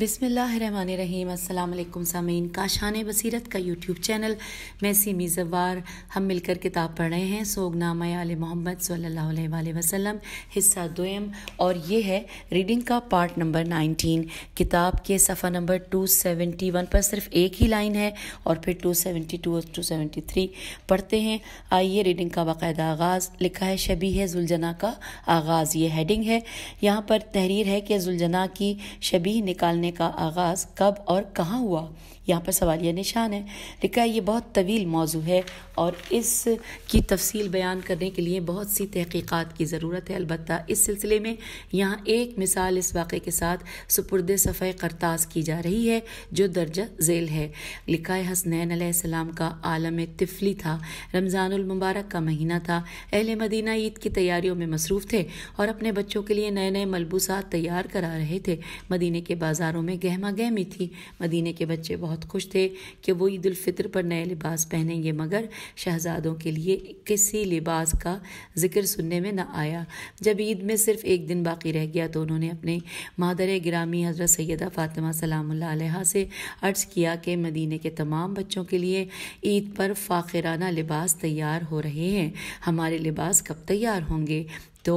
बिसमीम अल्लाम सामीन काशान बसीरत का यूट्यूब चैनल मैं सीमी जवार हम मिलकर किताब पढ़ रहे हैं सोगनामा आल मोहम्मद सल्ला वसम हिस्सा दोम और ये है रीडिंग का पार्ट नंबर नाइनटीन किताब के सफ़ा नंबर टू सेवेंटी वन पर सिर्फ एक ही लाइन है और फिर टू सेवेंटी टू और टू सेवेंटी थ्री पढ़ते हैं आइए रीडिंग का बाकायदा आगाज़ लिखा है शबी है जुलझना का आगाज़ ये हेडिंग है यहाँ पर तहरीर है कि जुलझना की शबी निकालने का आगाज़ कब और कहाँ हुआ यहाँ पर सवालिया निशान है लिखा है ये बहुत तवील मौजू है और इस की तफसील बयान करने के लिए बहुत सी तहकीक़ात की ज़रूरत है अलबत् इस सिलसिले में यहाँ एक मिसाल इस वाक़े के साथ सुपुर्द सफ़े करताज की जा रही है जो दर्जा झेल है लिखा है हसनैन आसमाम का आलम तिफली था रमज़ानमबारक का महीना था अहल मदीना ईद की तैयारियों में मसरूफ़ थे और अपने बच्चों के लिए नए नए मलबूसात तैयार करा रहे थे मदीने के बाज़ारों में गहमा गहमी थी मदीने के बच्चे बहुत बहुत खुश थे कि वो ईद फितर पर नए लिबास पहनेंगे मगर शहजादों के लिए किसी लिबास का जिक्र सुनने में न आया जब ईद में सिर्फ एक दिन बाकी रह गया तो उन्होंने अपने मादर ग्रामी हज़रत सैदा फ़ातिमा सलाम से अर्ज़ किया कि मदीने के तमाम बच्चों के लिए ईद पर फ़ाखराना लिबास तैयार हो रहे हैं हमारे लिबास कब तैयार होंगे तो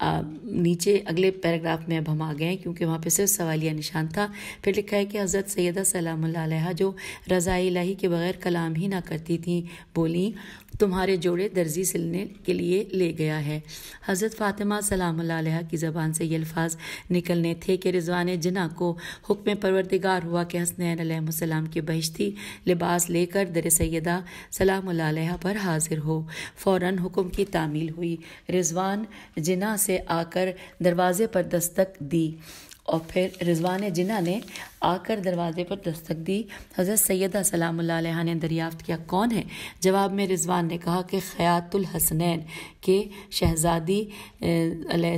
आ, नीचे अगले पैराग्राफ में अब हम आ गए हैं क्योंकि वहाँ पे सिर्फ सवालिया निशान था फिर लिखा है कि हज़रत सैदा सलाम जो रज़ा इलाही के बग़ैर कलाम ही ना करती थी बोली तुम्हारे जोड़े दर्जी सिलने के लिए ले गया है हज़रत फ़ातिमा सलाम की ज़बान से ये अल्फाज निकलने थे कि रिजवान जना को हुक्म परवरदिगार हुआ कि हसनैन सलाम की बहिश्ती लिबास लेकर दर सैदा सलाम पर हाजिर हो फ़ौर हुक्म की तामील हुई रिजवान जिना से आकर दरवाजे पर दस्तक दी और फिर रिजवान जिना ने आकर दरवाजे पर दस्तक दी हज़रत सैदा सलाम ने दरियाफ़्त किया कौन है जवाब में रिजवान ने कहा कि ख़यातुल हसनैन के शहज़ादी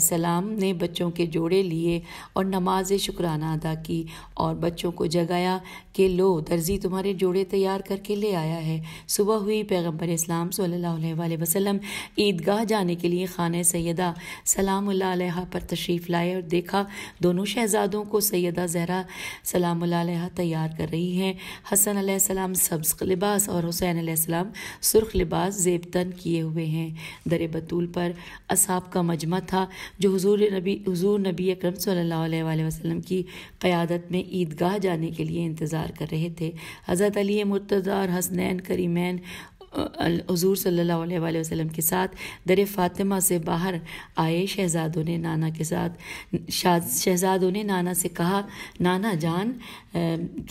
सलाम ने बच्चों के जोड़े लिए और नमाज शुक्राना अदा की और बच्चों को जगाया कि लो दर्जी तुम्हारे जोड़े तैयार करके ले आया है सुबह हुई पैगम्बर इस्लाम सल्लल्लाहु वसल्लम ईदगाह जाने के लिए खान सैदा सलाम पर तशरीफ़ लाए और देखा दोनों शहज़ादों को सैदा जहरा सलाम तैयार कर रही हैं हसन सलाम सब्ज़ लिबास और हुसैन सलाम सुर्ख लिबास तन किए हुए हैं दर बतूल पर असाब का मजमा था जो हजूर नबी हजूर नबी अक्रम सल्ला की क़्यादत में ईदगाह जाने के लिए इंतज़ार कर रहे थे हज़रत अली मुर्तज़ा और हसनैन करीमैन हजूर सल्ला वसम के साथ दर फातिमा से बाहर आए शहजादों ने नाना के साथ शहजादों ने नाना से कहा नाना जान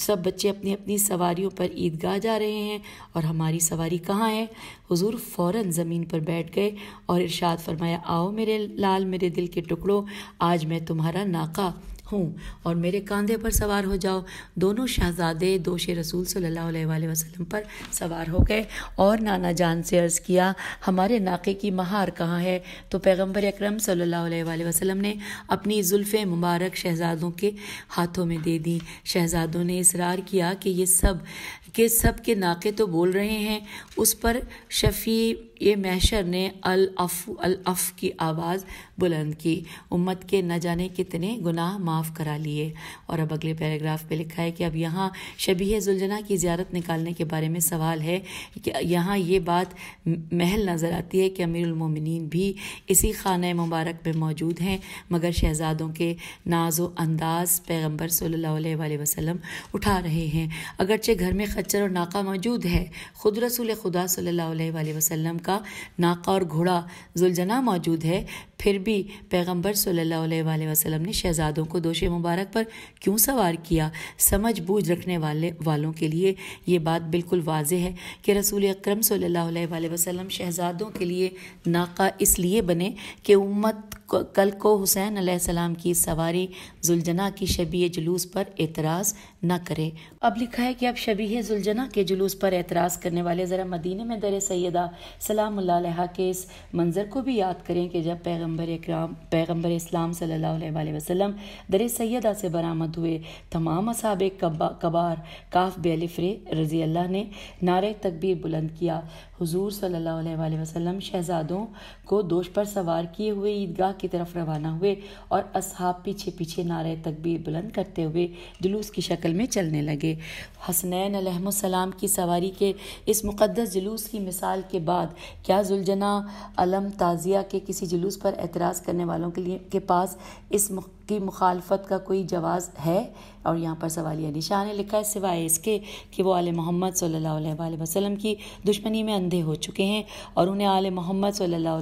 सब बच्चे अपनी अपनी सवारियों पर ईदगाह जा रहे हैं और हमारी सवारी कहाँ है हुजूर फौरन ज़मीन पर बैठ गए और इरशाद फरमाया आओ मेरे लाल मेरे दिल के टुकड़ों आज मैं तुम्हारा नाका हूँ और मेरे कंधे पर सवार हो जाओ दोनों शहजादे दोश रसूल सल्लल्लाहु अलैहि वसल्लम पर सवार हो गए और नाना जान से अर्ज़ किया हमारे नाके की महार कहाँ है तो पैगम्बर अक्रम सल्ला वसलम ने अपनी जुल्फ मुबारक शहजादों के हाथों में दे दी शहजादों ने इसरार किया कि ये सब के सब के नाके तो बोल रहे हैं उस पर शफ़ी ये मैशर ने अल अफ़ अल अफ़ की आवाज़ बुलंद की उम्मत के न जाने कितने गुनाह माफ़ करा लिए और अब अगले पैराग्राफ पे लिखा है कि अब यहाँ शबी जुलझना की ज्यारत निकालने के बारे में सवाल है कि यहाँ ये बात महल नज़र आती है कि अमीरमिन भी इसी खाना मुबारक में मौजूद हैं मगर शहजादों के नाज अंदाज पैगम्बर सल्ला वसलम उठा रहे हैं अगरचे घर में खच्चर और नाका मौजूद है खुद रसूल खुदा सल्ला वसलम का नाका और घोड़ा जुलझना मौजूद है फिर भी पैगंबर सल्लल्लाहु अलैहि वसल्लम ने शहजादों को दोष मुबारक पर क्यों सवार किया समझ बूझ रखने वाले वालों के लिए ये बात बिल्कुल वाज है कि रसूल अक्रम वसलम शहजादों के लिए नाका इसलिए बने कि उम्मत कल को हुसैन आसमाम की सवारी जुलजना की शबी जुलूस पर एतराज़ न करे अब लिखा है कि अब शबी जुलजना के जुलूस पर एतराज़ करने वाले ज़रा मदीने में दर सैदा सलाम के इस मंज़र को भी याद करें कि जब पैगम पैगम्बर इक्राम पैगम्बर इस्लाम सल्ला वसलम दर सैदा से बरामद हुए तमाम असाब कबार काफ बेलफ्रे रज़ी अल्लाह ने नारे तकबीर बुलंद किया हुजूर सल्ला वसलम शहजादों को दोष पर सवार किए हुए ईदगाह की तरफ रवाना हुए और असहाब पीछे पीछे नारे तकबीर बुलंद करते हुए जुलूस की शक्ल में चलने लगे हसनैन सलाम की सवारी के इस मुक़दस जुलूस की मिसाल के बाद क्या जुलझना अलम ताज़िया के किसी जुलूस पर पर एतराज़ करने वालों के लिए के पास इस की मुखालफत का कोई जवाज़ है और यहाँ पर सवालिया निशान लिखा है सिवाय इसके कि वो आल मोहम्मद सल्ला वसलम की दुश्मनी में अंधे हो चुके हैं और उन्हें आल मोहम्मद सल्ला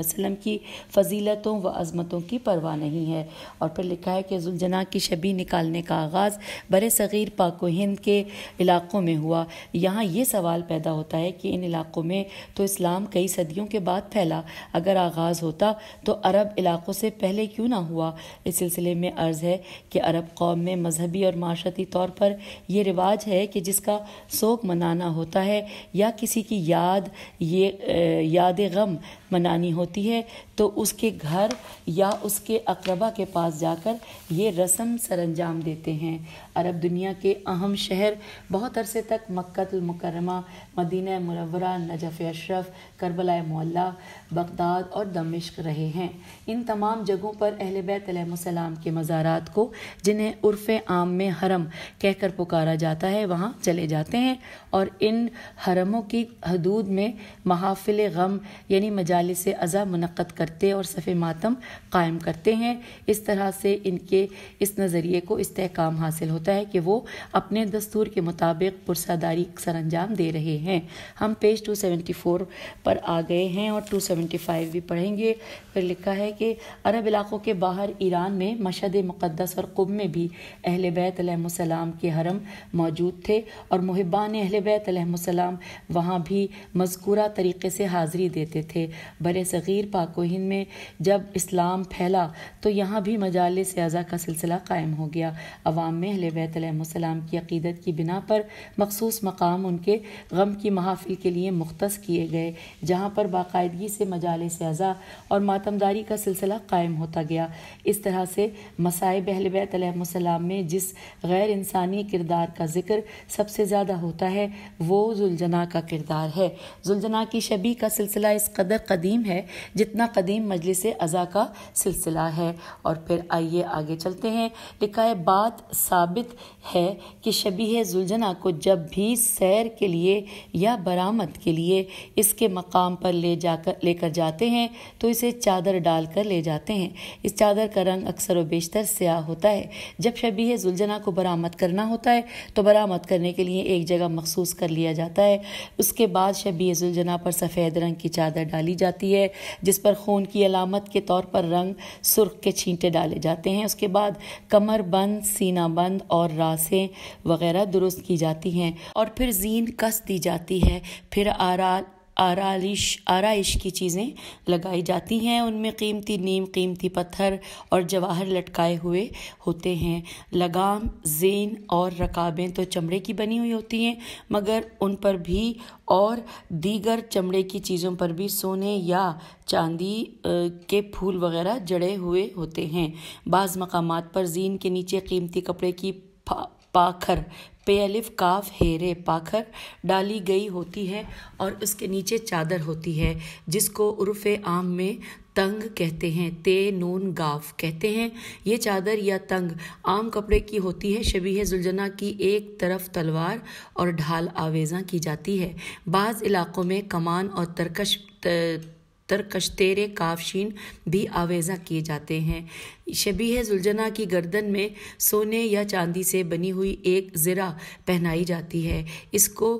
वसलम की फजीलतों व अजमतों की परवाह नहीं है और फिर लिखा है कि जुलजना की शबी निकालने का आगाज़ बर सग़ीर पाको हिंद के इलाक़ों में हुआ यहाँ ये सवाल पैदा होता है कि इन इलाक़ों में तो इस्लाम कई सदियों के बाद फैला अगर आगाज़ होता तो अरब इलाक़ों से पहले क्यों ना हुआ इस सिलसिले में अर्ज़ है कि अरब कौम में मजहबी और माशरती तौर पर यह रिवाज है कि जिसका शोक मनाना होता है या किसी की याद ये याद गम मनानी होती है तो उसके घर या उसके अकरबा के पास जाकर ये रस्म सरंजाम देते हैं अरब दुनिया के अहम शहर बहुत अरसे तक मक्तुलमकरमा मदीना मुरवरा नजफ़ अशरफ करबला मोल्ला बगदाद और दमिश्क रहे हैं इन तमाम जगहों पर अहल बैत सलाम के मज़ारात को जिन्हें उर्फ़ आम में हरम कहकर पुकारा जाता है वहाँ चले जाते हैं और इन हरमों की हदूद में महाफिल गम यानी मजालस अज़ा मनक़द करते और सफ़े मातम कायम करते हैं इस तरह से इनके इस नज़रिए को इसकाम हासिल होता है कि वो अपने दस्तूर के मुताबिक पुरसादारी अंजाम दे रहे हैं हम पेज फोर पर आ गए हैं और टू सेवेंटी फाइव भी पढ़ेंगे फिर लिखा है कि अरब इलाक़ों के बाहर ईरान में में मशद मुक़दस और कुब में भी अहल बैतम के हरम मौजूद थे और महबान अहल बैतम वहाँ भी मजकूरा तरीके से हाज़िरी देते थे बर सग़ीर पाको हिंद में जब इस्लाम फैला तो यहाँ भी मजाल अज़ा का सिलसिला कायम हो गया अवाम में अहल बैतम की अकीदत की बिना पर मखसूस मकाम उनके गम की महाफिल के लिए मुख्त किए गए जहाँ पर बाकायदगी से मजाल अज़ा और मातमदारी का सिलसिला कायम होता गया इस तरह से से मसाइब अहल बैतम में जिस गैर इंसानी किरदार का जिक्र सबसे ज़्यादा होता है वो जुलझना का किरदार है जुलझना की शबी का सिलसिला इस कदर कदीम है जितना कदीम मजलिस अज़ा का सिलसिला है और फिर आइए आगे चलते हैं लिखाए बात साबित है कि शबी जुलझना को जब भी सैर के लिए या बरामद के लिए इसके मकाम पर ले जाकर लेकर जाते हैं तो इसे चादर डालकर ले जाते हैं इस चादर का रंग अक्सर सरोबेशतर स्याह होता है जब शबी जुलझना को बरामद करना होता है तो बरामद करने के लिए एक जगह मखसूस कर लिया जाता है उसके बाद शबीह जुलझना पर सफ़ेद रंग की चादर डाली जाती है जिस पर खून की अलामत के तौर पर रंग सुर्ख के छींटे डाले जाते हैं उसके बाद कमर बंद सीना बंद और रासें वगैरह दुरुस्त की जाती हैं और फिर जीन कस दी जाती है फिर आरा आरालिश आरइश की चीज़ें लगाई जाती हैं उनमें कीमती नीम कीमती पत्थर और जवाहर लटकाए हुए होते हैं लगाम जेन और रकाबें तो चमड़े की बनी हुई होती हैं मगर उन पर भी और दीगर चमड़े की चीज़ों पर भी सोने या चांदी के फूल वगैरह जड़े हुए होते हैं बाज़ मकाम पर जीन के नीचे कीमती कपड़े की पाखर पेअलिफ काफ हेरे पाखर डाली गई होती है और उसके नीचे चादर होती है जिसको उर्फ आम में तंग कहते हैं ते नून गाफ कहते हैं ये चादर या तंग आम कपड़े की होती है शबीह जुलझना की एक तरफ तलवार और ढाल आवेजा की जाती है बाज़ इलाक़ों में कमान और तरकश तरकश तेरे काफशीन भी आवेजा किए जाते हैं शबी है जुलझना की गर्दन में सोने या चांदी से बनी हुई एक ज़रा पहनाई जाती है इसको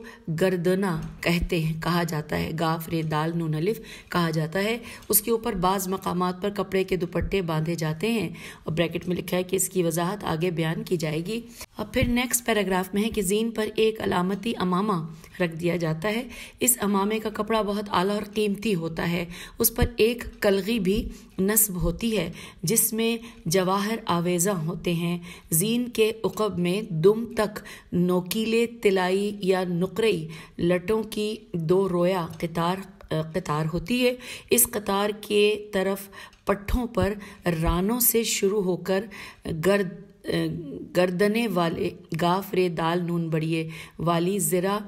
गर्दना कहते हैं कहा जाता है गाफ रे दाल नून अलिफ कहा जाता है उसके ऊपर बाज़ मकाम पर कपड़े के दुपट्टे बांधे जाते हैं और ब्रैकेट में लिखा है कि इसकी वजाहत आगे बयान की जाएगी अब फिर नेक्स्ट पैराग्राफ में है कि जीन पर एक अलामती अमामा रख दिया जाता है इस अमामे का कपड़ा बहुत आला और कीमती होता है उस पर एक कलगी भी नस्ब होती है जिसमें जवाहर आवेजा होते हैं जीन के उकब में दुम तक नोकीले तिलाई या नुकरई लटों की दो रोया कतार कतार होती है इस कतार के तरफ पट्ठों पर रानों से शुरू होकर गर्द गर्दने वाले गाफरे दाल नून बड़िए वाली ज़रा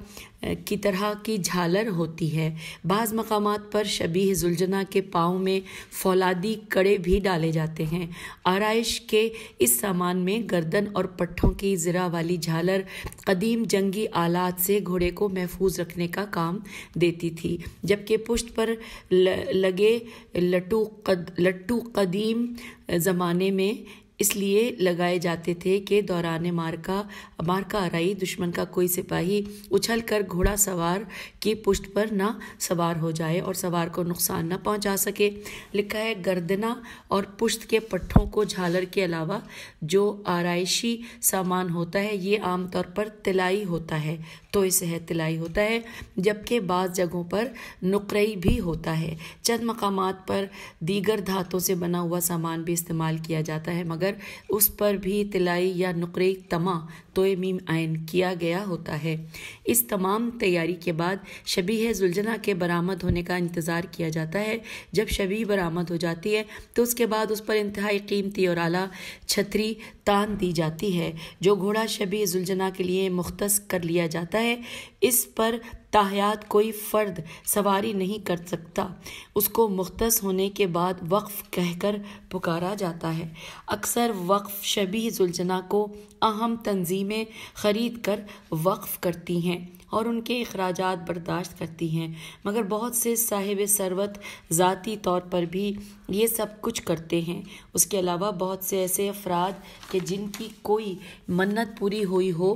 की तरह की झालर होती है बाज़ मकाम पर शबी जुलझना के पाँव में फौलादी कड़े भी डाले जाते हैं आरइश के इस सामान में गर्दन और पट्ठों की ज़रा वाली झालर कदीम जंगी आलात से घोड़े को महफूज रखने का काम देती थी जबकि पुश्त पर लगे लट्टू कद लट्टू कदीम ज़माने में इसलिए लगाए जाते थे कि दौरान मार्का मार्का आरई दुश्मन का कोई सिपाही उछल कर घोड़ा सवार की पुष्ट पर ना सवार हो जाए और सवार को नुकसान न पहुंचा सके लिखा है गर्दना और पुश्त के पट्ठों को झालर के अलावा जो आरइशी सामान होता है ये आमतौर पर तिलाई होता है तो इसे है तिलाई होता है जबकि बाद जगहों पर नुकरई भी होता है चंद मकाम पर दीगर धातों से बना हुआ सामान भी इस्तेमाल किया जाता है मगर उस पर भी तिलाई या नुकरे तमा मीम आयन किया गया होता है इस तमाम तैयारी के बाद शबी जुलझना के बरामद होने का इंतज़ार किया जाता है जब शबी बरामद हो जाती है तो उसके बाद उस पर इंतहाई कीमती और आला छतरी तान दी जाती है जो घोड़ा शबी जुलझना के लिए मुख्त कर लिया जाता है इस पर ताहयात कोई फ़र्द सवारी नहीं कर सकता उसको मुख्त होने के बाद वक्फ़ कहकर पुकारा जाता है अक्सर वक्फ़ शबी जुलझना को अहम तंजीमें ख़रीद कर वक्फ करती हैं और उनके अखराज बर्दाश्त करती हैं मगर बहुत से साहिब सरवत ज़ाती तौर पर भी ये सब कुछ करते हैं उसके अलावा बहुत से ऐसे अफराद के जिनकी कोई मन्नत पूरी हुई हो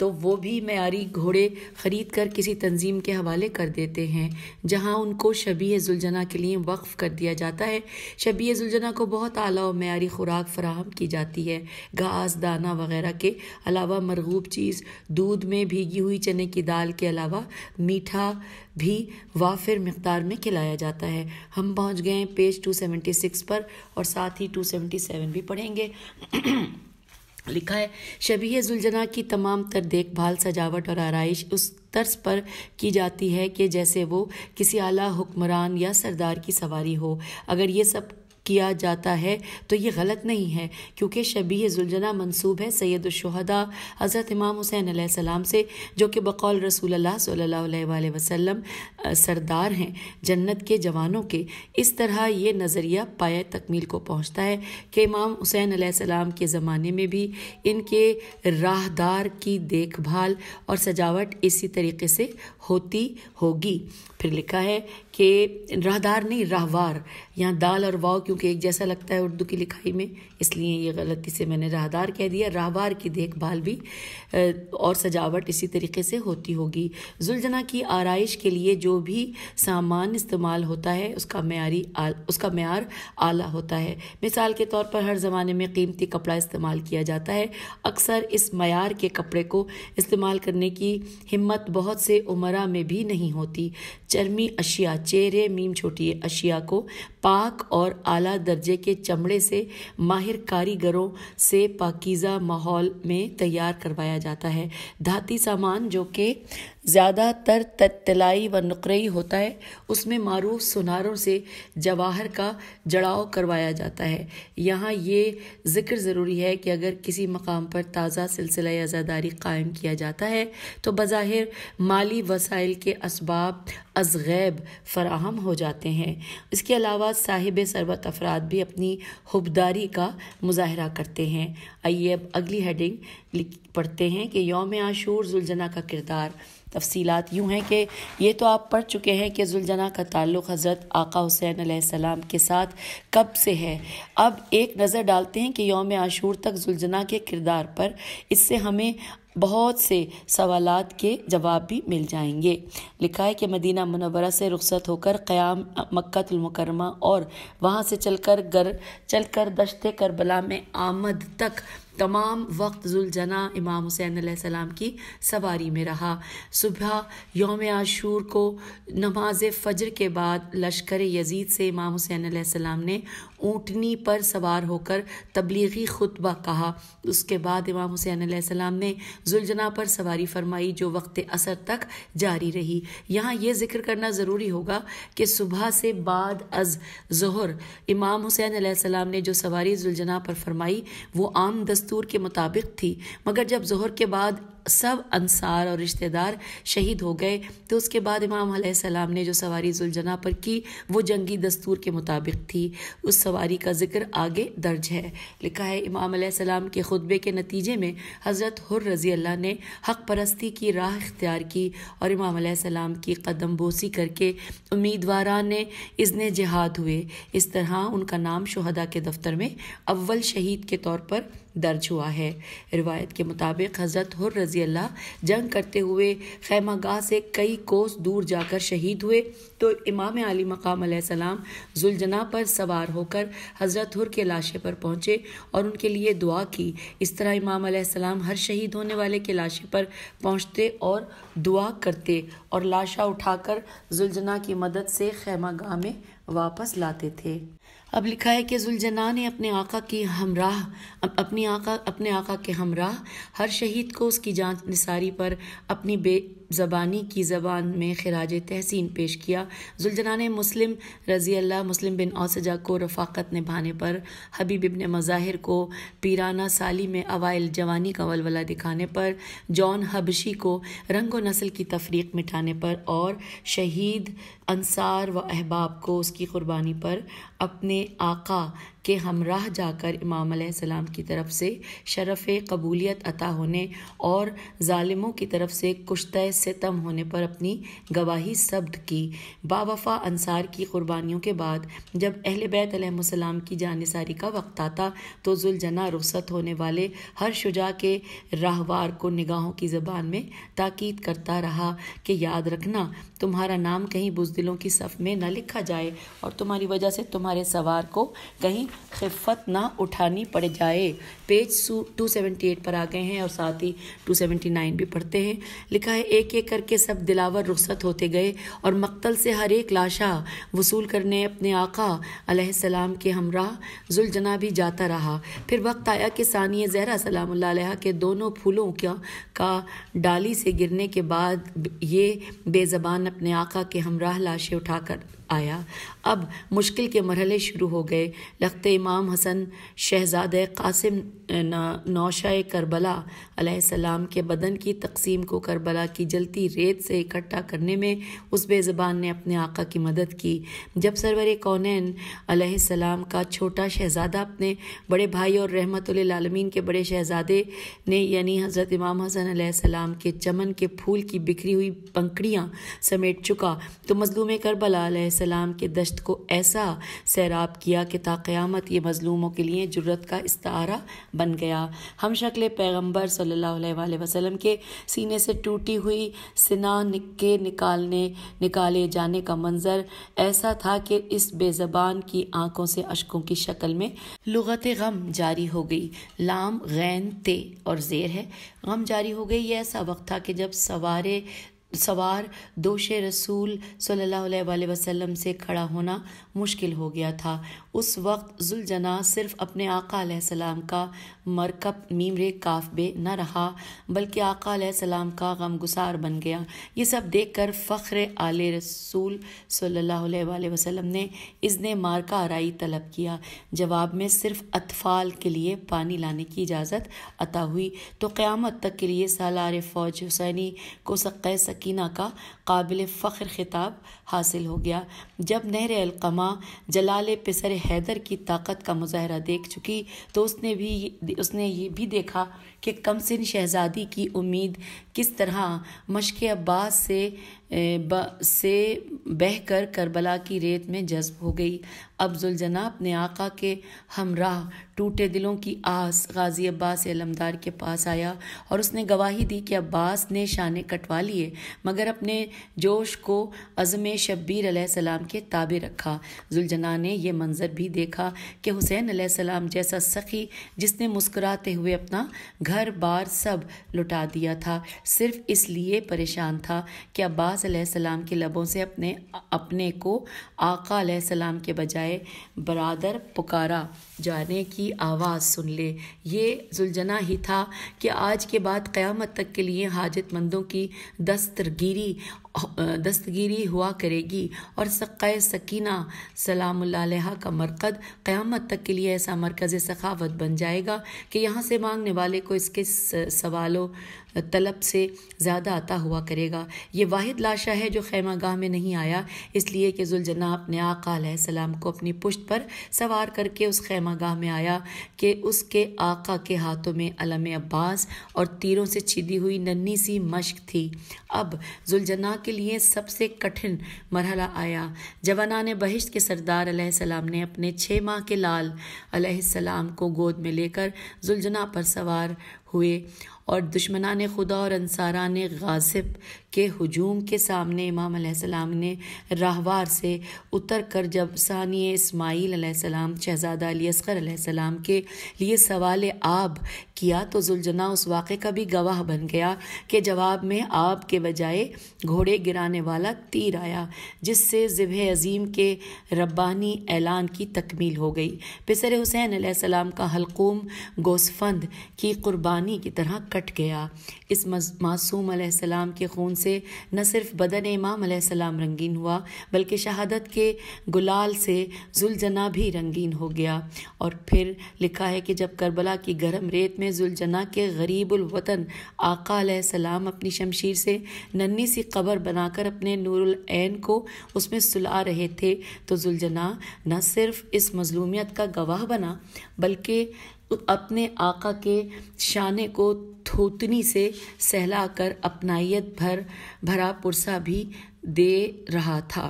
तो वो भी मैारी घोड़े ख़रीद कर किसी तंजीम के हवाले कर देते हैं जहाँ उनको शबी जुलझना के लिए वक्फ़ कर दिया जाता है शबी जुलझना को बहुत आला और मैारी खुराक फ़राहम की जाती है घास दाना वगैरह के अलावा मरगूब चीज़ दूध में भीगी हुई चने की दाल के अलावा मीठा भी वाफिर मकदार में खिलाया जाता है हम पहुँच गए पेज टू सेवेंटी सिक्स पर और साथ ही टू सेवेंटी सेवन भी पढ़ेंगे लिखा है शबी जुलजना की तमाम तर देखभाल सजावट और आरइश उस तर्स पर की जाती है कि जैसे वो किसी आला हुक्मरान या सरदार की सवारी हो अगर ये सब किया जाता है तो ये गलत नहीं है क्योंकि शबी जुलजना मनसूब है सैद शहदा हज़रत इमाम हुसैन आसमाम से जो कि बकौल रसूल सल्ला वसम सरदार हैं जन्नत के जवानों के इस तरह ये नज़रिया पाए तकमील को पहुँचता है कि इमाम हुसैन आसमाम के ज़माने में भी इनके राहदार की देखभाल और सजावट इसी तरीके से होती होगी फिर लिखा है कि राहदार नहीं राहवार यहाँ दाल और वाव क्योंकि एक जैसा लगता है उर्दू की लिखाई में इसलिए ये गलती से मैंने राहदार कह दिया राहवार की देखभाल भी और सजावट इसी तरीके से होती होगी जुलझना की आरइश के लिए जो भी सामान इस्तेमाल होता है उसका मैारी उसका मैार आला होता है मिसाल के तौर पर हर ज़माने में कीमती कपड़ा इस्तेमाल किया जाता है अक्सर इस मैार के कपड़े को इस्तेमाल करने की हिम्मत बहुत से उमरा में भी नहीं होती चर्मी अशिया चेहरे मीम छोटी अशिया को पाक और आला दर्जे के चमड़े से माहिर कारीगरों से पाकिज़ा माहौल में तैयार करवाया जाता है धाती सामान जो कि ज़्यादातर तत्तलाई व नकरई होता है उसमें मारूफ सुनारों से जवाहर का जड़ाव करवाया जाता है यहाँ ये ज़िक्र ज़रूरी है कि अगर किसी मकाम पर ताज़ा सिलसिला ज़ादारी कायम किया जाता है तो बज़ाहिर माली वसाइल के इसबाब अजगैब फराहम हो जाते हैं इसके अलावा साहिब सरबत अफराद भी अपनी हुबदारी का मुजाहरा करते हैं आइए अब अगली हेडिंग पढ़ते हैं कि योम आशूर जुलझना का किरदार तफसीलात यूँ हैं कि ये तो आप पढ़ चुके हैं कि जुलझना का ताल्लुक़ हज़रत आका हुसैन सलाम के साथ कब से है अब एक नज़र डालते हैं कि योम आशूर तक जुलझना के किरदार पर इससे हमें बहुत से सवालात के जवाब भी मिल जाएंगे लिखा है कि मदीना मनवरा से रुखसत होकर क़याम मक्तुलमकरमा और वहाँ से चलकर गर चलकर दश्ते करबला में आमद तक तमाम वक्त जुलजना इमाम हुसैन सलाम की सवारी में रहा सुबह योम आशूर को नमाज फ़जर के बाद लश्कर यजीद से इमाम हुसैन सलाम ने ऊँटनी पर सवार होकर तबलीगी खुतबा कहा उसके बाद इमाम हुसैन सलाम ने जुलझना पर सवारी फरमाई जो वक्त असर तक जारी रही यहाँ यह जिक्र करना ज़रूरी होगा कि सुबह से बाद अज जहर इमाम हुसैन सलाम ने जो सवारी जुलझना पर फरमाई वो आम दस्तूर के मुताबिक थी मगर जब जहर के बाद सब अंसार और रिश्तेदार शहीद हो गए तो उसके बाद इमाम सलाम ने जो सवारी जुलझना पर की वो जंगी दस्तूर के मुताबिक थी उस सवारी का जिक्र आगे दर्ज है लिखा है इमाम सलाम के खुतबे के नतीजे में हज़रत हुर रज़ी अल्लाह ने हक परस्ती की राह इख्तियार की और इमाम सलाम की कदम बोसी करके उम्मीदवार ने इजन जहाद हुए इस तरह उनका नाम शहदा के दफ्तर में अव्वल शहीद के तौर पर दर्ज हुआ है रिवायत के मुताबिक हज़रत हुर रजी अल्लाह जंग करते हुए खैमा गाह से कई कोस दूर जाकर शहीद हुए तो इमाम आली मकाम सलाम जुलजना पर सवार होकर हज़रत हुर के लाशे पर पहुँचे और उनके लिए दुआ की इस तरह इमाम सलाम हर शहीद होने वाले के लाशे पर पहुँचते और दुआ करते और लाशा उठाकर जुलजना की मदद से गाह में वापस लाते थे अब लिखा है कि जुलजना ने अपने आका की हमराह अपनी आका अपने आका के हमराह हर शहीद को उसकी जान निसारी पर अपनी बे ज़बानी की ज़बान में खराज तहसीन पेश किया जुलजनान मुस्लिम रज़ी अल्लाह मुस्लिम बिन औसजा को रफाकत निभाने पर हबीब इबन मज़ाहिर को पीराना साली में अवाइल जवानी का वलवला दिखाने पर जॉन हबशी को रंग व नस्ल की तफरीक मिटाने पर और शहीद अनसार व अहबाब को उसकी क़ुरबानी पर अपने आका के हमराह जाकर इमाम सलाम की तरफ से शरफ़ कबूलियत अता होने और ालिमों की तरफ से कुश्त सितम होने पर अपनी गवाही सब्द की बावफा अनसार की कुर्बानियों के बाद जब अहल बैतम की जानसारी का वक्त आता तो जुलझना रुसत होने वाले हर शुजा के राहवार को निगाहों की ज़बान में ताकीद करता रहा कि याद रखना तुम्हारा नाम कहीं बुजदिलों की सफ़ में न लिखा जाए और तुम्हारी वजह से तुम्हारे सवार को कहीं खिफत ना उठानी पड़ जाए पेज टू सेवेंटी एट पर आ गए हैं और साथ ही टू सेवेंटी नाइन भी पढ़ते हैं लिखा है एक एक करके सब दिलावर रुखसत होते गए और मक्तल से हर एक लाशा वसूल करने अपने आका सलाम के हमराह जुलजना भी जाता रहा फिर वक्त आया कि सानिय जहरा सलाम के दोनों फूलों का का डाली से गिरने के बाद ये बेज़बान अपने आका के हमराह लाशें उठाकर आया अब मुश्किल के मरहले शुरू हो गए लख्त इमाम हसन शहजाद कासिम नौशा करबला सलाम के बदन की तकसीम को करबला की जलती रेत से इकट्ठा करने में उस बेज़बान ने अपने आका की मदद की जब सरवर कौनैन सलाम का छोटा शहजादा अपने बड़े भाई और लालमीन के बड़े शहजादे ने यानी हज़रत इमाम हसन सलाम के चमन के फूल की बिखरी हुई पंखड़ियाँ समेट चुका तो मजलूम करबला अलैहिस्सलाम के दश्त को ऐसा सैराब किया कि ताक़यामत ये मज़लूमों के लिए जरूरत का इस्तारा बन गया हम शक्ल पैगम्बर सल्ला वसम के सीने से टूटी हुई सिना के निकालने निकाले जाने का मंज़र ऐसा था कि इस बेज़बान की आंखों से अशकों की शक्ल में लगत गम जारी हो गई लाम गैन ते और ज़ेर है गम जारी हो गई ये ऐसा वक्त था कि जब सवार सवार दोश रसूल सल्ला वसम से खड़ा होना मुश्किल हो गया था उस वक्त जुलजना सिर्फ अपने आकाम का मरकब मीमरे काफबे न रहा बल्कि आकाम का गमगुसार बन गया ये सब देख कर फ़ख्र आल रसूल सल्ला वसलम ने ने इसने का आरई तलब किया जवाब में सिर्फ अतफ़ाल के लिए पानी लाने की इजाज़त अता हुई तो क़्यामत तक के लिए सालार फ़ौज हुसैनी को सक सकीना का काबिल फ़ख्र खिताब हासिल हो गया जब नहर अलकमा जलाल पिसर हैदर की ताकत का मुजाहरा देख चुकी तो उसने भी उसने ये भी देखा कि कमसिन शहज़ादी की उम्मीद किस तरह मशक अब्बास से ब से बहकर करबला की रेत में जज्ब हो गई अब जुलजना अपने आका के हमराह टूटे दिलों की आस गाजी अब्बास अलमदार के पास आया और उसने गवाही दी कि अब्बास ने शाने कटवा लिए मगर अपने जोश को अज़म शब्बीर सलाम के ताबे रखा जुलजना ने यह मंज़र भी देखा कि हुसैन सलाम जैसा सखी जिसने मुस्कुराते हुए अपना घर बार सब लुटा दिया था सिर्फ इसलिए परेशान था कि अब्बास अब्बासम के लबों से अपने अपने को आका सलाम के बजाय बरदर पुकारा जाने की आवाज़ सुन ले ये जुलझना ही था कि आज के बाद क़यामत तक के लिए हाजतमंदों की दस्तगिरी दस्तगिरी हुआ करेगी और सक़ सकीना सलाम का मरकज़ क़यामत तक के लिए ऐसा मरकज़ सखावत बन जाएगा कि यहाँ से मांगने वाले को इसके सवालों तलब से ज़्यादा आता हुआ करेगा ये वाहिद लाशा है जो खैमा गाह में नहीं आया इसलिए कि जुलजना अपने आका सलाम को अपनी पुश्त पर सवार करके उस खैमा गाह में आया कि उसके आका के हाथों में अलम अब्बास और तीरों से छिदी हुई नन्ही सी मश्क थी अब जुलजना के लिए सबसे कठिन मरहला आया जवाना ने बहिश्त के सरदार सलाम ने अपने छः माह के लाल सलाम को गोद में लेकर जुलजना पर सवार हुए और दुश्मनान खुदा और ने गासिब के हजूम के सामने इमाम सलाम ने राहवार से उतर कर जब सानिय इस्माईल शहजादा अली असगर सलाम के लिए सवाल आब किया तो जुलझना उस वाक़े का भी गवाह बन गया के जवाब में आब के बजाय घोड़े गिराने वाला तीर आया जिससे ज़िब अज़ीम के रब्बानी ऐलान की तकमील हो गई पिसर हुसैन आसमाम का हलकूम गोसफंद की क़ुरबानी की तरह कट गया इस मासूम आसमाम के खून से न सिर्फ बदन इमाम सलाम रंगीन हुआ बल्कि शहादत के गुलाल से जुलजना भी रंगीन हो गया और फिर लिखा है कि जब करबला की गर्म रेत में जुलजना के गरीबुलवतन आका सलाम अपनी शमशीर से नन्नी सी कबर बनाकर अपने नूरुलैन को उसमें सुला रहे थे तो जुलजना न सिर्फ इस मजलूमियत का गवाह बना बल्कि अपने आका के शाने को थोतनी से सहलाकर अपनाइत भर भरा पुरसा भी दे रहा था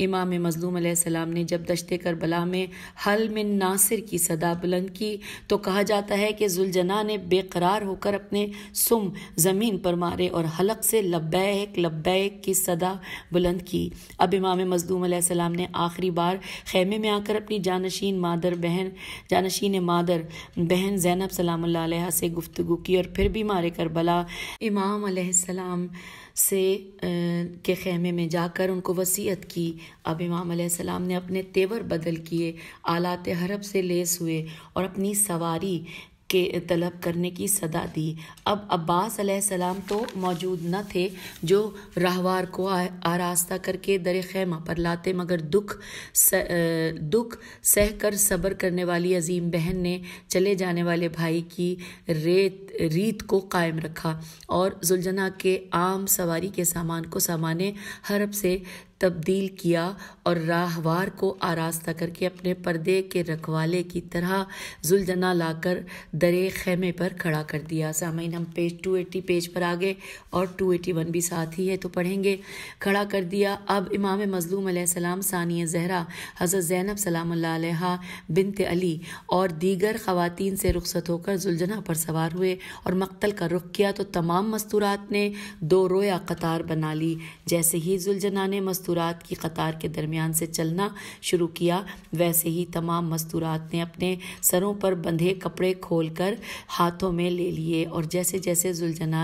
इमाम मजलूम सलाम ने जब दश्ते करबला में हल में नासिर की सदा बुलंद की तो कहा जाता है कि जुलजना ने बेकरार होकर अपने सुम ज़मीन पर मारे और हलक से लब्बैक लब्बैक की सदा बुलंद की अब इमाम मजलूम सलाम ने आखिरी बार खेमे में आकर अपनी जानशीन मादर बहन जानशीन मादर बहन जैनब सलाम से गुफ्तु की और फिर भी मारे करबला इमाम सलाम से के खेमे में जाकर उनको वसीयत की अब इमाम सलाम ने अपने तेवर बदल किए आलात हरब से लेस हुए और अपनी सवारी के तलब करने की सदा दी अब अब्बास सलाम तो मौजूद न थे जो राहवार को आरास्ता करके दर खैमा पर लाते मगर दुख स, दुख सह कर सब्र करने वाली अजीम बहन ने चले जाने वाले भाई की रेत रीत को कायम रखा और जुलझना के आम सवारी के सामान को सामान्य हरब से तब्दील किया और राहवार को आरास्ता करके अपने पर्दे के रखवाले की तरह जुलझना लाकर दरे खैमे पर खड़ा कर दिया सामीन हम पेज 280 पेज पर आ गए और 281 भी साथ ही है तो पढ़ेंगे खड़ा कर दिया अब इमाम मजलूम सलाम सानिया जहरा हज़रत जैनब सलाम बिनत अली और दीगर ख़वातीन से रुखसत होकर जुलझना पर सवार हुए और मक्तल का रुख किया तो तमाम मस्तूरात ने दो रोया कतार बना ली जैसे ही जुलझना ने मस्तूर मस्तूरात की कतार के दरमियान से चलना शुरू किया वैसे ही तमाम मस्तूरात ने अपने सरों पर बंधे कपड़े खोल कर हाथों में ले लिए और जैसे जैसे जुलझना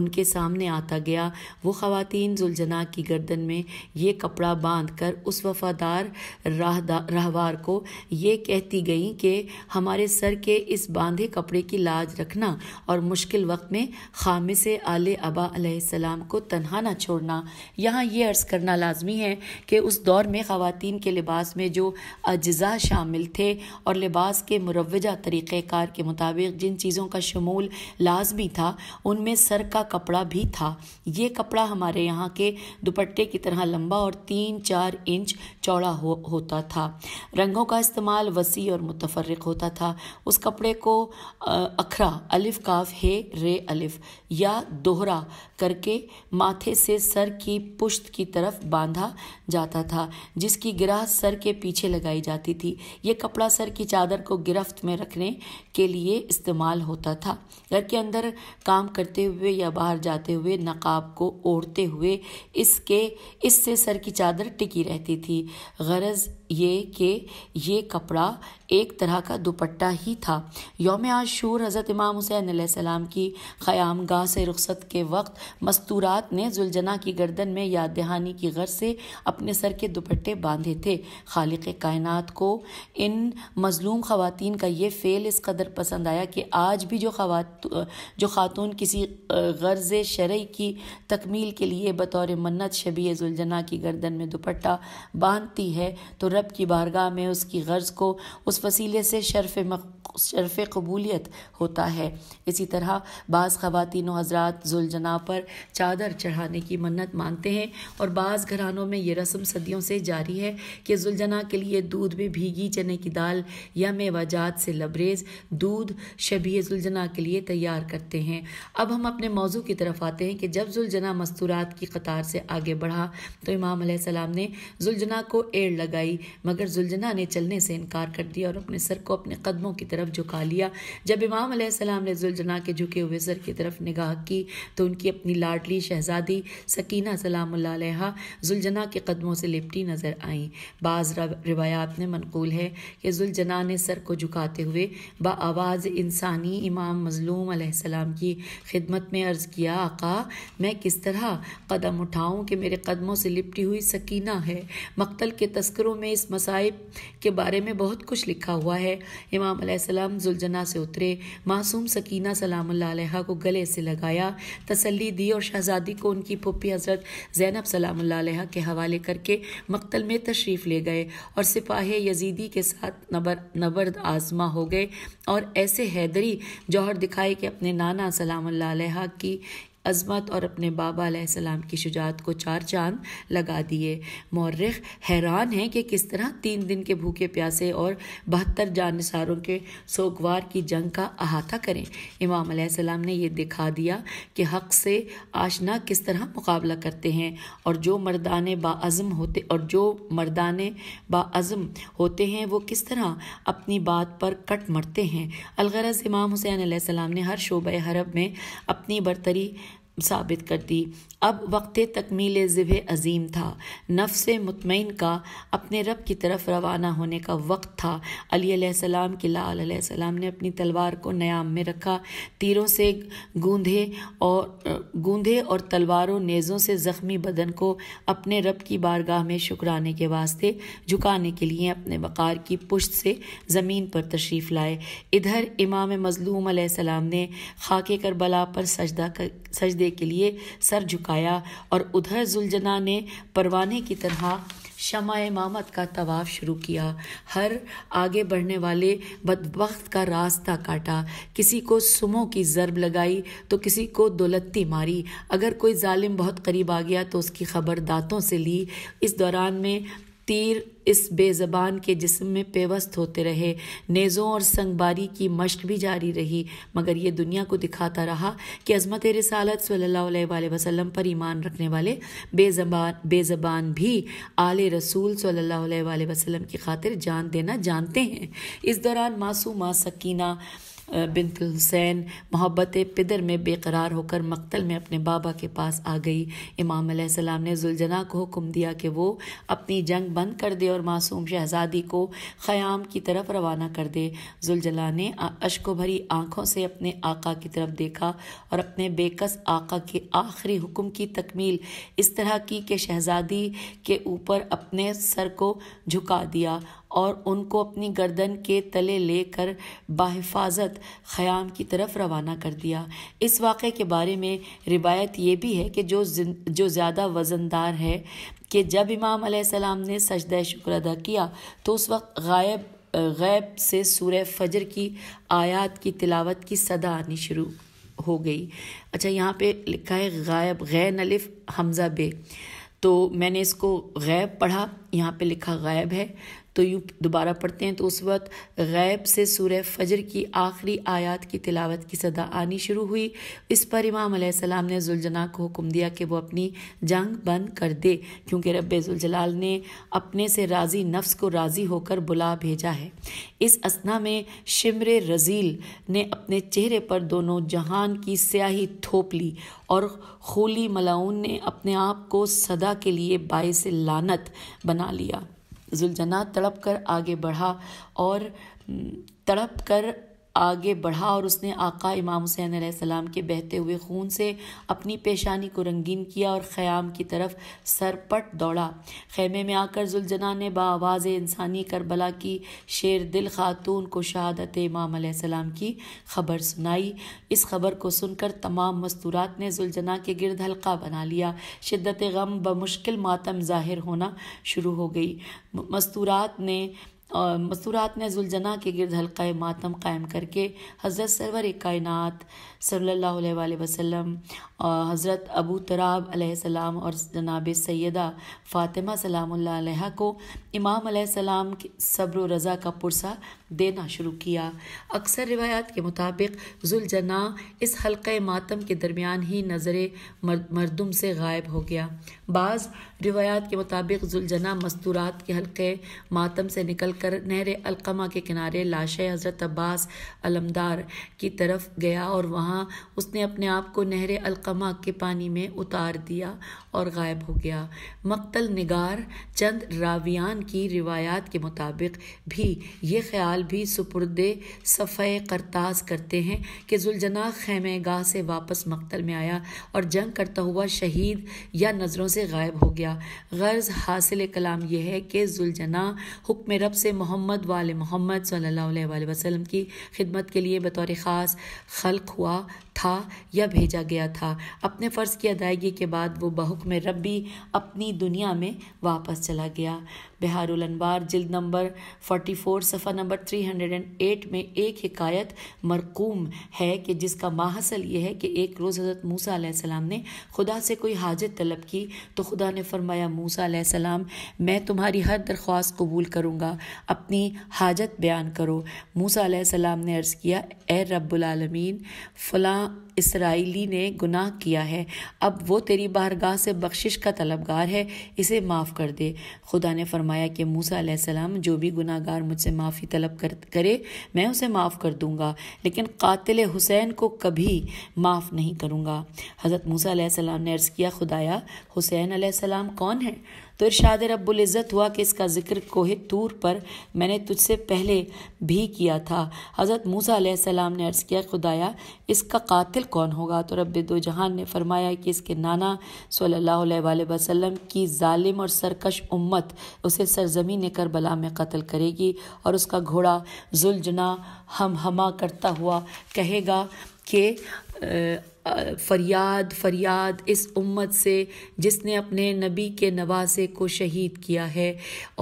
उनके सामने आता गया वो ख़वातीन जुलझना की गर्दन में ये कपड़ा बांध कर उस वफादार राहवार को ये कहती गई कि हमारे सर के इस बांधे कपड़े की लाज रखना और मुश्किल वक्त में खाम आले आल अबा सलाम को तनहा ना छोड़ना यहाँ ये अर्ज़ करना लाजमी लाजमी है कि उस दौर में ख़वान के लिबास में जो अज्जा शामिल थे और लिबास के मुरवजा तरीक़ार के मुताबिक जिन चीज़ों का शमूल लाजमी था उनमें सर का कपड़ा भी था ये कपड़ा हमारे यहाँ के दुपट्टे की तरह लंबा और तीन चार इंच चौड़ा हो, होता था रंगों का इस्तेमाल वसी और मुतफरक होता था उस कपड़े को अखरा अलिफ काफ हे रे अलिफ या दोहरा करके माथे से सर की पुश्त की तरफ बांध बांधा जाता था जिसकी गिरा सर के पीछे लगाई जाती थी ये कपड़ा सर की चादर को गिरफ्त में रखने के लिए इस्तेमाल होता था घर के अंदर काम करते हुए या बाहर जाते हुए नकाब को ओढ़ते हुए इसके इससे सर की चादर टिकी रहती थी गरज ये कि ये कपड़ा एक तरह का दुपट्टा ही था योम आशूर हज़रत इमाम हुसैन सलाम की ख़याम गाह से रुखसत के वक्त मस्तूरात ने जुलझना की गर्दन में याद दहानी की गर्ज से अपने सर के दुपट्टे बांधे थे खालिक कायनात को इन मज़लूम ख़वातीन का ये फ़ेल इस कदर पसंद आया कि आज भी जो खवात जो ख़ातून किसी गर्ज शर्य की तकमील के लिए बतौर मन्नत शबी जुलजना की गर्दन में दुपट्टा बांधती है तो रब की बारगाह में उसकी गर्ज को उस वसीले से शर्फ शरफ़ कबूलियत होता है इसी तरह बाज़ ख़वातिन हज़रात जुलजना पर चादर चढ़ाने की मन्नत मानते हैं और बाज़ घरानों में ये रस्म सदियों से जारी है कि जुलजना के लिए दूध में भीगी चने की दाल या मेवाजात से लबरेज दूध शबी जुलजना के लिए तैयार करते हैं अब हम अपने मौजू की तरफ आते हैं कि जब जुलजना मस्तूरात की कतार से आगे बढ़ा तो इमाम सलाम ने जुलजना को एड़ लगाई मगर जुलजना ने चलने से इनकार कर दिया और अपने सर को अपने कदमों की तरफ झुका लिया जब इमाम अलैहिस्सलाम ने जुलजना के झुके हुए सर की तरफ निगाह की तो उनकी अपनी लाडली शहजादी सकीना सलाम जुलजना के कदमों से लिपटी नजर आईं बाज़ रिवायात में मनकूल है कि जुलजना ने सर को झुकाते हुए आवाज़ इंसानी इमाम मजलूम सलाम की खिदमत में अर्ज़ किया आका मैं किस तरह कदम उठाऊँ कि मेरे कदमों से लिपटी हुई सकीना है मकतल के तस्करों में इस मसाइब के बारे में बहुत कुछ लिखा हुआ है इमाम सलाम जुलजना से उतरे मासूम सकीना सलाम को गले से लगाया तसल्ली दी और शहजादी को उनकी पुप्पी हजरत जैनब सलाम के हवाले करके मकतल में तशरीफ़ ले गए और सिपाही यजीदी के साथ नबर नबर्द आजमा हो गए और ऐसे हैदरी जौहर दिखाए कि अपने नाना सलाम की अजमत और अपने बाबा आसमाम की शुजात को चार चांद लगा दिए मौरख हैरान है कि किस तरह तीन दिन के भूखे प्यासे और बहत्तर जानसारों के सोगवार की जंग का अहाता करें इमाम आसमाम ने यह दिखा दिया कि हक से आशना किस तरह मुकाबला करते हैं और जो मर्दान बाज़म होते और जो मर्दान बाज़म होते हैं वो किस तरह अपनी बात पर कट मरते हैं अलगरज इमाम हुसैन आसमाम ने हर शोब हरब में अपनी बरतरी साबित कर दी अब वक्त तकमील ज़िब अज़ीम था नफ्स मुतमिन का अपने रब की तरफ रवाना होने का वक्त था अली के लाल ने अपनी तलवार को नयाम में रखा तीरों से गूंधे और गूंधे और तलवारों नेज़ों से ज़ख्मी बदन को अपने रब की बारगाह में शुक्राने के वास्ते झुकाने के लिए अपने वक़ार की पुश्त से ज़मीन पर तशरीफ़ लाए इधर इमाम मजलूम ने खाके करबला पर सजदा कर, सजदे सजदे के लिए सर झुकाया और उधर जुलझना ने परवाने की तरह शमा इमामत का तवाफ़ शुरू किया हर आगे बढ़ने वाले बदबخت का रास्ता काटा किसी को सुमो की ज़रब लगाई तो किसी को दौलती मारी अगर कोई जालिम बहुत करीब आ गया तो उसकी खबर दांतों से ली इस दौरान में तीर इस बेज़बान के जिस्म में पेवस्त होते रहे नेज़ों और संगबारी की मश्क भी जारी रही मगर ये दुनिया को दिखाता रहा कि अजमत रसालत सल्ला वसलम पर ईमान रखने वाले बेज़बान बेज़बान भी आले रसूल सल्ला वसलम की खातिर जान देना जानते हैं इस दौरान मासूमा सकीना बिनत हुसैन मोहब्बत पिदर में बेकरार होकर मक्तल में अपने बाबा के पास आ गई इमाम सलाम ने जुलजना को हुक्म दिया कि वो अपनी जंग बंद कर दे और मासूम शहजादी को ख़याम की तरफ रवाना कर दे जुलजला ने अशको भरी आंखों से अपने आका की तरफ देखा और अपने बेकस आका के आखिरी हुक्म की तकमील इस तरह की कि शहजादी के ऊपर अपने सर को झुका दिया और उनको अपनी गर्दन के तले लेकर बाहिफाजत ख़याम की तरफ रवाना कर दिया इस वाक़े के बारे में रिवायत ये भी है कि जो जो ज़्यादा वज़नदार है कि जब इमाम अलैहिस्सलाम ने सजद शुक्र अदा किया तो उस वक्त गायब गैब से सूर्य फजर की आयात की तिलावत की सदा आनी शुरू हो गई अच्छा यहाँ पे लिखा है गायब गैन अलिफ हमज़ा बे तो मैंने इसको गैब पढ़ा यहाँ पे लिखा गायब है तो यूँ दोबारा पढ़ते हैं तो उस वक्त गैब से सूर्य फजर की आखिरी आयात की तिलावत की सदा आनी शुरू हुई इस पर इमाम सलाम ने जुलजना को हुक्म दिया कि वो अपनी जंग बंद कर दे क्योंकि रबाल ने अपने से राज़ी नफ्स को राज़ी होकर बुला भेजा है इस असना में शिमर रजील ने अपने चेहरे पर दोनों जहान की स्याही थोप ली और खोली मलाउन ने अपने आप को सदा के लिए बायस लानत बना लिया जुलझना तड़प कर आगे बढ़ा और तड़प कर आगे बढ़ा और उसने आका इमाम हुसैन सलाम के बहते हुए खून से अपनी पेशानी को रंगीन किया और ख़याम की तरफ सरपट दौड़ा खेमे में आकर जुलजना ने बावाज़ इंसानी करबला की शेर दिल खातून को शहादत इमाम की खबर सुनाई इस खबर को सुनकर तमाम मस्तूरात ने जुलजना के गिरद हल्का बना लिया शिद्दत गम बमुश्किल मातम जाहिर होना शुरू हो गई मस्तूरात ने और मसूरात में जुलजना के गिरद हल्का मातम कायम करके हज़रत सरवर कायनत सल्ला वसम और हज़रत अबू तराब सलाम और जनाब सैदा फ़ातिमा सलाम को इमाम सलाम के सब्र रज़ा का पुरसा देना शुरू किया अक्सर रिवायात के मुताबिक जुलजना इस हल्के मातम के दरमियान ही नज़र मरदम से गायब हो गया बाज़ रिवायात के मुताबिक जुलझना मस्तूरात के हल्के मातम से निकल कर नहर अलकमा के किनारे लाश हज़रत अब्बास अलमदार की तरफ गया और वहाँ उसने अपने आप को नहर अलकमा के पानी में उतार दिया और गायब हो गया मकतल निगार चंद रावियान की रिवायात के मुताबिक भी ये ख्याल भी सुपुर्दे सफ़े करताज करते हैं कि जुलजना खैमे गाह से वापस मकतल में आया और जंग करता हुआ शहीद या नज़रों से गायब हो गया दिया गर्ज हासिल कलाम यह है कि जुलझना हुक्म रब से मोहम्मद वाल मोहम्मद सल्ला वसलम की खिदमत के लिए बतौर ख़ास खल्क हुआ था या भेजा गया था अपने फ़र्ज़ की अदायगी के बाद वो बहुक में अपनी दुनिया में वापस चला गया बिहार जल्द जिल्द नंबर 44 सफ़ा नंबर 308 में एक हिकायत मरकूम है कि जिसका माहसल यह है कि एक रोज़ हज़रत मूसा सलाम ने खुदा से कोई हाजत तलब की तो खुदा ने फरमाया मूसा सलाम मैं तुम्हारी हर दरख्वास्त कबूल करूँगा अपनी हाजत बयान करो मूसा सलाम ने अर्ज़ किया ए रबालमीन फ़लाँ इसराइली ने गुनाह किया है अब वो तेरी बारगाह से बख्शिश का तलबगार है इसे माफ़ कर दे खुदा ने फरमाया कि मूसा जो भी गुनाहगार मुझसे माफ़ी तलब कर करे मैं उसे माफ़ कर दूंगा लेकिन कातिल हुसैन को कभी माफ़ नहीं करूँगा हज़रत मूसा ने अर्ज़ किया खुदाया हुसैन सलाम कौन है तो इरशाद रब्बुल्ज़त हुआ कि इसका ज़िक्र कोहे तूर पर मैंने तुझसे पहले भी किया था हज़रत मूसा सलाम ने अर्ज़ किया खुदाया इसका कातिल कौन होगा तो रब दो जहान ने फरमाया कि इसके नाना सल्ला वसलम की ालिम और सरकश उम्मत उसे सरजमीन करबला में कत्ल करेगी और उसका घोड़ा जुलझना हम हमा करता हुआ कहेगा कि फरियाद फरियाद इस उम्मत से जिसने अपने नबी के नवासे को शहीद किया है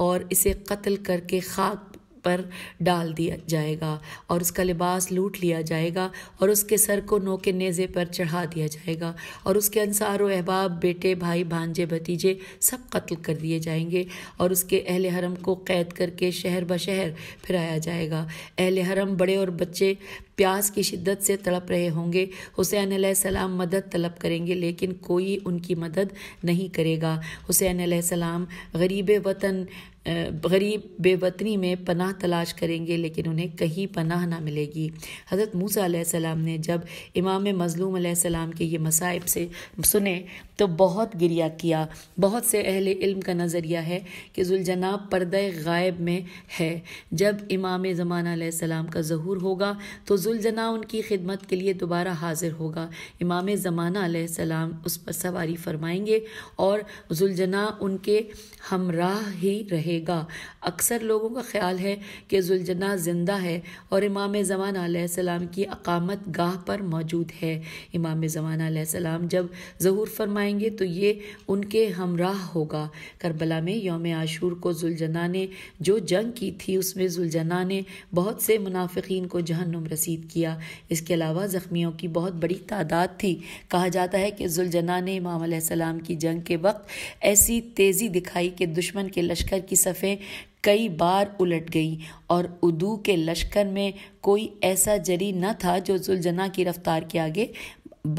और इसे कत्ल करके खाक पर डाल दिया जाएगा और उसका लिबास लूट लिया जाएगा और उसके सर को नो के नेज़े पर चढ़ा दिया जाएगा और उसके अनसार व अहबाब बेटे भाई भांजे भतीजे सब कत्ल कर दिए जाएंगे और उसके अहल हरम को कैद करके शहर ब शहर फिराया जाएगा अहल हरम बड़े और बच्चे प्यास की शिद्दत से तड़प रहे होंगे हुसैन सलाम मदद तलब करेंगे लेकिन कोई उनकी मदद नहीं करेगा हुसैन सलाम गरीब वतन गरीब बेवतनी में पनाह तलाश करेंगे लेकिन उन्हें कहीं पनाह ना मिलेगी हज़रत मूसा सलाम ने जब इमाम मज़लूम सलाम के ये मसाइब से सुने तो बहुत गिरिया किया बहुत से अहल इल्म का नज़रिया है कि जुलजनाब पर्दा गायब में है जब इमाम ज़माना सलाम का ज़हूर होगा तो जुलजना उनकी खिदमत के लिए दोबारा हाजिर होगा इमाम ज़माना सलाम उस पर सवारी फरमाएंगे और जुलजना उनके हमराह ही रहे रहेगा अक्सर लोगों का ख्याल है कि जुलजना ज़िंदा है और इमाम ज़मान की अकामत गाह पर मौजूद है इमाम ज़मान सलाम जब ज़हूर फरमाएंगे तो ये उनके हमराह होगा करबला में योम आशूर को जुलजना ने जो जंग की थी उसमें जुलजना ने बहुत से मुनाफिक को जहन्नुम रसीद किया इसके अलावा ज़ख्मियों की बहुत बड़ी तादाद थी कहा जाता है कि जुलजना ने इमाम की जंग के वक्त ऐसी तेज़ी दिखाई कि दुश्मन के लश्कर की सफ़ें कई बार उलट गई और उदू के लश्कर में कोई ऐसा जरी न था जो जुलजना की रफ्तार के आगे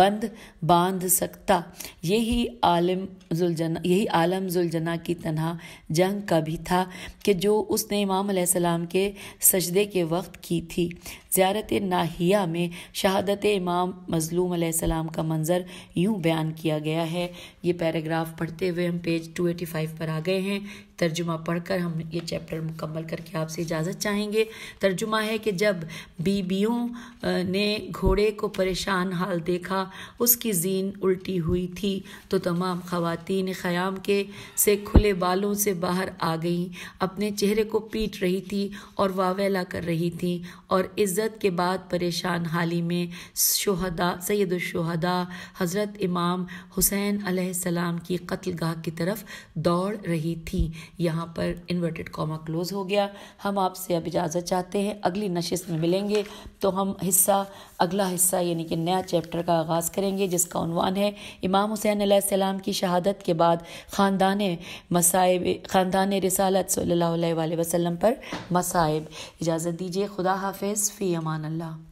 बंद बांध सकता यही आलम जुलजना यही आलम जुलजना की तनह जंग का भी था कि जो उसने इमाम सलाम के सजदे के वक्त की थी ज़्यारत नाहिया में शहादत इमाम मज़लूम सलाम का मंज़र यूँ बयान किया गया है ये पैराग्राफ पढ़ते हुए हम पेज 285 पर आ गए हैं तर्जुमा पढ़कर हम ये चैप्टर मुकम्मल करके आपसे इजाज़त चाहेंगे तर्जुमा है कि जब बीबियों ने घोड़े को परेशान हाल देखा उसकी जीन उल्टी हुई थी तो तमाम खवतिन ख़याम के से खुले बालों से बाहर आ गईं अपने चेहरे को पीट रही थी और वावेला कर रही थी और इज़्ज़त के बाद परेशान हाली में शहदा सैदुलशहदा हज़रत इमाम हुसैन आसमाम की कत्लगाह की तरफ दौड़ रही थी यहाँ पर इन्वर्टेड कॉमा क्लोज हो गया हम आपसे अब इजाज़त चाहते हैं अगली नशिस में मिलेंगे तो हम हिस्सा अगला हिस्सा यानी कि नया चैप्टर का आगाज़ करेंगे जिसका उनवान है इमाम हुसैन आसमाम की शहादत के बाद ख़ानदान मसाइब ख़ानदान रसालत सल्ला वसम पर मसाइब इजाज़त दीजिए खुदा हाफिज़ फ़ी अमान अल्लाह